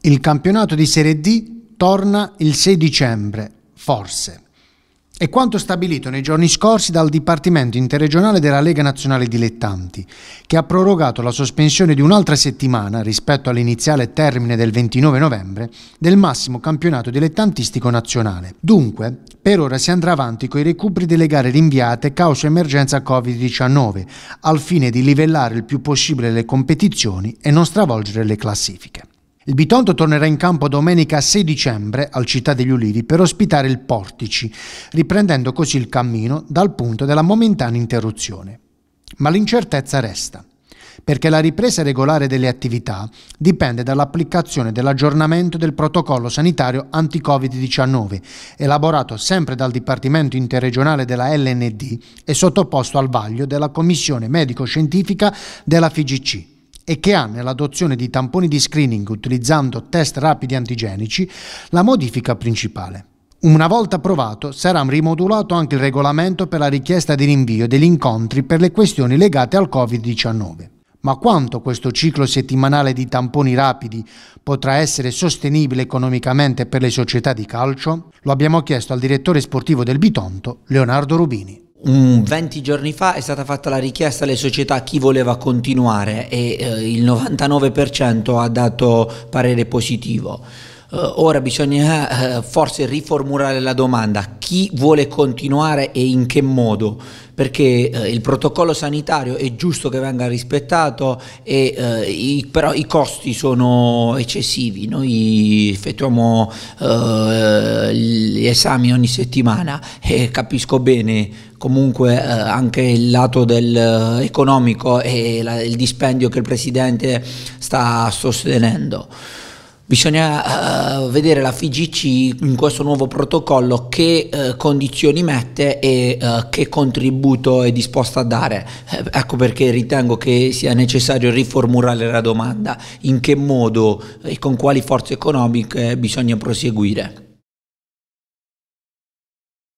Il campionato di Serie D torna il 6 dicembre, forse. È quanto stabilito nei giorni scorsi dal Dipartimento interregionale della Lega Nazionale Dilettanti, che ha prorogato la sospensione di un'altra settimana rispetto all'iniziale termine del 29 novembre del massimo campionato dilettantistico nazionale. Dunque, per ora si andrà avanti con i recuperi delle gare rinviate causa emergenza Covid-19, al fine di livellare il più possibile le competizioni e non stravolgere le classifiche. Il Bitonto tornerà in campo domenica 6 dicembre al Città degli Ulivi per ospitare il Portici, riprendendo così il cammino dal punto della momentanea interruzione. Ma l'incertezza resta perché la ripresa regolare delle attività dipende dall'applicazione dell'aggiornamento del protocollo sanitario anti-Covid-19, elaborato sempre dal Dipartimento interregionale della LND e sottoposto al vaglio della Commissione medico-scientifica della FIGC e che ha nell'adozione di tamponi di screening utilizzando test rapidi antigenici la modifica principale. Una volta approvato sarà rimodulato anche il regolamento per la richiesta di rinvio degli incontri per le questioni legate al Covid-19. Ma quanto questo ciclo settimanale di tamponi rapidi potrà essere sostenibile economicamente per le società di calcio? Lo abbiamo chiesto al direttore sportivo del Bitonto, Leonardo Rubini. 20 giorni fa è stata fatta la richiesta alle società a chi voleva continuare e eh, il 99% ha dato parere positivo. Eh, ora bisogna eh, forse riformulare la domanda, chi vuole continuare e in che modo? Perché eh, il protocollo sanitario è giusto che venga rispettato, e, i, però i costi sono eccessivi, noi effettuamo gli esami ogni settimana e capisco bene comunque eh, anche il lato del, eh, economico e la, il dispendio che il Presidente sta sostenendo. Bisogna uh, vedere la FIGC in questo nuovo protocollo che uh, condizioni mette e uh, che contributo è disposta a dare. Eh, ecco perché ritengo che sia necessario riformulare la domanda, in che modo e con quali forze economiche bisogna proseguire.